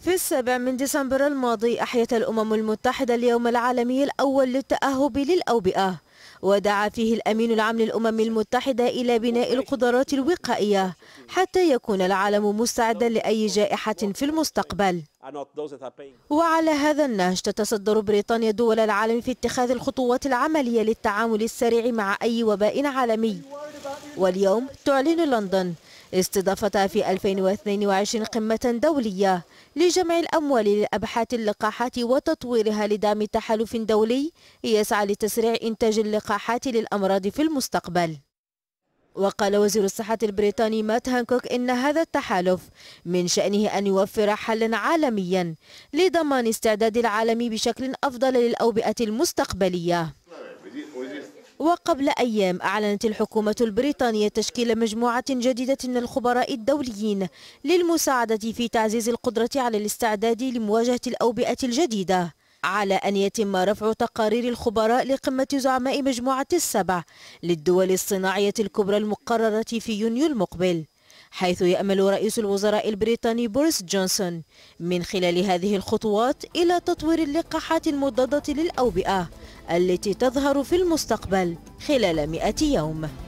في السابع من ديسمبر الماضي أحيت الأمم المتحدة اليوم العالمي الأول للتأهب للأوبئة ودعا فيه الأمين العام للأمم المتحدة إلى بناء القدرات الوقائية حتى يكون العالم مستعدا لأي جائحة في المستقبل وعلى هذا النهج تتصدر بريطانيا دول العالم في اتخاذ الخطوات العملية للتعامل السريع مع أي وباء عالمي واليوم تعلن لندن استضافة في 2022 قمة دولية لجمع الأموال للأبحاث اللقاحات وتطويرها لدعم تحالف دولي يسعى لتسريع إنتاج اللقاحات للأمراض في المستقبل وقال وزير الصحة البريطاني مات هانكوك إن هذا التحالف من شأنه أن يوفر حلا عالميا لضمان استعداد العالم بشكل أفضل للأوبئة المستقبلية وقبل أيام أعلنت الحكومة البريطانية تشكيل مجموعة جديدة من الخبراء الدوليين للمساعدة في تعزيز القدرة على الاستعداد لمواجهة الأوبئة الجديدة على أن يتم رفع تقارير الخبراء لقمة زعماء مجموعة السبع للدول الصناعية الكبرى المقررة في يونيو المقبل حيث يأمل رئيس الوزراء البريطاني بوريس جونسون من خلال هذه الخطوات إلى تطوير اللقاحات المضادة للأوبئة التي تظهر في المستقبل خلال 100 يوم